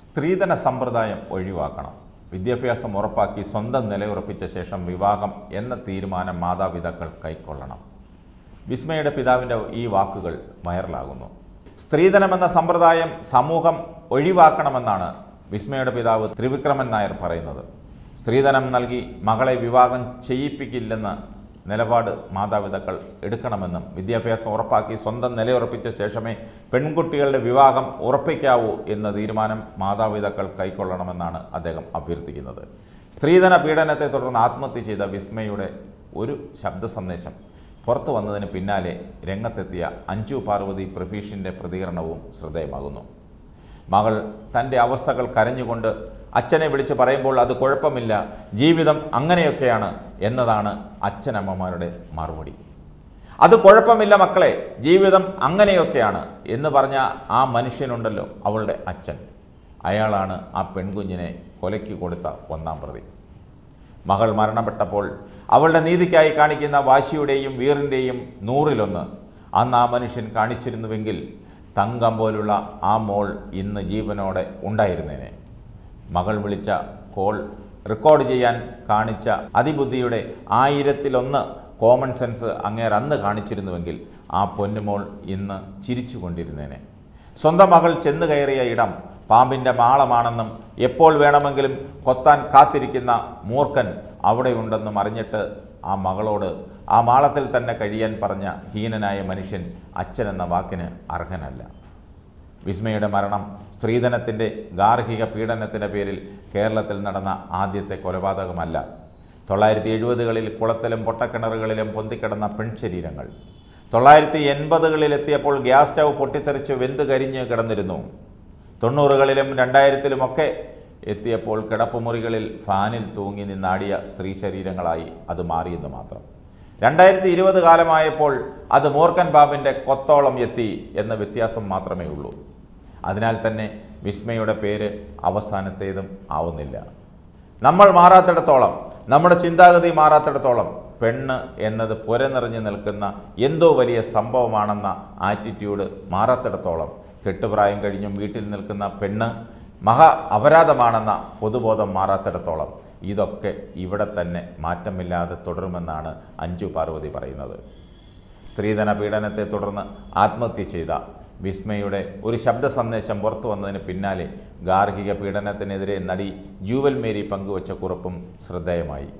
സ്ത്രീധന സമ്പ്രദായം ഒഴിവാക്കണം വിദ്യാഭ്യാസം ഉറപ്പാക്കി സ്വന്തം നിലയുറപ്പിച്ച ശേഷം വിവാഹം എന്ന തീരുമാനം മാതാപിതാക്കൾ കൈക്കൊള്ളണം വിസ്മയുടെ പിതാവിൻ്റെ ഈ വാക്കുകൾ വൈറലാകുന്നു സ്ത്രീധനമെന്ന സമ്പ്രദായം സമൂഹം ഒഴിവാക്കണമെന്നാണ് വിസ്മയുടെ പിതാവ് ത്രിവിക്രമൻ നായർ പറയുന്നത് സ്ത്രീധനം നൽകി മകളെ വിവാഹം ചെയ്യിപ്പിക്കില്ലെന്ന് നിലപാട് മാതാപിതാക്കൾ എടുക്കണമെന്നും വിദ്യാഭ്യാസം ഉറപ്പാക്കി സ്വന്തം നിലയുറപ്പിച്ച ശേഷമേ പെൺകുട്ടികളുടെ വിവാഹം ഉറപ്പിക്കാവൂ എന്ന തീരുമാനം മാതാപിതാക്കൾ കൈക്കൊള്ളണമെന്നാണ് അദ്ദേഹം അഭ്യർത്ഥിക്കുന്നത് സ്ത്രീധന പീഡനത്തെ തുടർന്ന് ആത്മഹത്യ ചെയ്ത വിസ്മയുടെ ഒരു ശബ്ദ സന്ദേശം പുറത്തു വന്നതിന് പിന്നാലെ രംഗത്തെത്തിയ അഞ്ജു പാർവതി പ്രഫീഷിൻ്റെ പ്രതികരണവും ശ്രദ്ധേയമാകുന്നു മകൾ തൻ്റെ അവസ്ഥകൾ കരഞ്ഞുകൊണ്ട് അച്ഛനെ വിളിച്ച് പറയുമ്പോൾ അത് കുഴപ്പമില്ല ജീവിതം അങ്ങനെയൊക്കെയാണ് എന്നതാണ് അച്ഛനമ്മമാരുടെ മറുപടി അത് കുഴപ്പമില്ല മക്കളെ ജീവിതം അങ്ങനെയൊക്കെയാണ് എന്ന് പറഞ്ഞ ആ മനുഷ്യനുണ്ടല്ലോ അവളുടെ അച്ഛൻ അയാളാണ് ആ പെൺകുഞ്ഞിനെ കൊലയ്ക്ക് കൊടുത്ത ഒന്നാം പ്രതി മകൾ മരണപ്പെട്ടപ്പോൾ അവളുടെ നീതിക്കായി കാണിക്കുന്ന വാശിയുടെയും വീറിൻ്റെയും നൂറിലൊന്ന് അന്ന് ആ മനുഷ്യൻ കാണിച്ചിരുന്നുവെങ്കിൽ തങ്കം പോലുള്ള ആ മോൾ ഇന്ന് ജീവനോടെ ഉണ്ടായിരുന്നേനെ മകൾ വിളിച്ച കോൾ റെക്കോർഡ് ചെയ്യാൻ കാണിച്ച അതിബുദ്ധിയുടെ ആയിരത്തിലൊന്ന് കോമൺ സെൻസ് അങ്ങേർ അന്ന് കാണിച്ചിരുന്നുവെങ്കിൽ ആ പൊന്നുമോൾ ഇന്ന് ചിരിച്ചു കൊണ്ടിരുന്നേനെ സ്വന്തം മകൾ ചെന്നു കയറിയ ഇടം പാമ്പിൻ്റെ മാളമാണെന്നും എപ്പോൾ വേണമെങ്കിലും കൊത്താൻ കാത്തിരിക്കുന്ന മൂർഖൻ അവിടെയുണ്ടെന്നും അറിഞ്ഞിട്ട് ആ മകളോട് ആ മാളത്തിൽ തന്നെ കഴിയാൻ പറഞ്ഞ ഹീനനായ മനുഷ്യൻ അച്ഛനെന്ന വാക്കിന് അർഹനല്ല വിസ്മയുടെ മരണം സ്ത്രീധനത്തിൻ്റെ ഗാർഹിക പീഡനത്തിൻ്റെ പേരിൽ കേരളത്തിൽ നടന്ന ആദ്യത്തെ കൊലപാതകമല്ല തൊള്ളായിരത്തി എഴുപതുകളിൽ കുളത്തിലും പൊട്ടക്കിണറുകളിലും പൊന്തിക്കിടന്ന പെൺശരീരങ്ങൾ തൊള്ളായിരത്തി എൺപതുകളിലെത്തിയപ്പോൾ ഗ്യാസ് സ്റ്റൗ പൊട്ടിത്തെറിച്ച് വെന്ത് കരിഞ്ഞ് കിടന്നിരുന്നു തൊണ്ണൂറുകളിലും രണ്ടായിരത്തിലുമൊക്കെ എത്തിയപ്പോൾ കിടപ്പുമുറികളിൽ ഫാനിൽ തൂങ്ങി നിന്നാടിയ സ്ത്രീ ശരീരങ്ങളായി അത് മാറിയെന്ന് മാത്രം രണ്ടായിരത്തി ഇരുപത് കാലമായപ്പോൾ അത് മൂർക്കൻ ബാബിൻ്റെ കൊത്തോളം എത്തി എന്ന വ്യത്യാസം മാത്രമേ ഉള്ളൂ അതിനാൽ തന്നെ വിസ്മയുടെ പേര് അവസാനത്തേതും ആവുന്നില്ല നമ്മൾ മാറാത്തിടത്തോളം നമ്മുടെ ചിന്താഗതി മാറാത്തിടത്തോളം പെണ്ണ് എന്നത് പുര നിറഞ്ഞു നിൽക്കുന്ന എന്തോ വലിയ സംഭവമാണെന്ന ആറ്റിറ്റ്യൂഡ് മാറാത്തിടത്തോളം കെട്ടുപ്രായം കഴിഞ്ഞും വീട്ടിൽ നിൽക്കുന്ന പെണ്ണ് മഹാ അപരാധമാണെന്ന പൊതുബോധം മാറാത്തിടത്തോളം ഇതൊക്കെ ഇവിടെ തന്നെ മാറ്റമില്ലാതെ തുടരുമെന്നാണ് അഞ്ജു പാർവതി പറയുന്നത് സ്ത്രീധന പീഡനത്തെ തുടർന്ന് ആത്മഹത്യ ചെയ്ത വിസ്മയുടെ ഒരു ശബ്ദ സന്ദേശം പുറത്തു വന്നതിന് പിന്നാലെ ഗാർഹിക പീഡനത്തിനെതിരെ നടി ജൂവൽ മേരി പങ്കുവച്ച കുറപ്പും ശ്രദ്ധേയമായി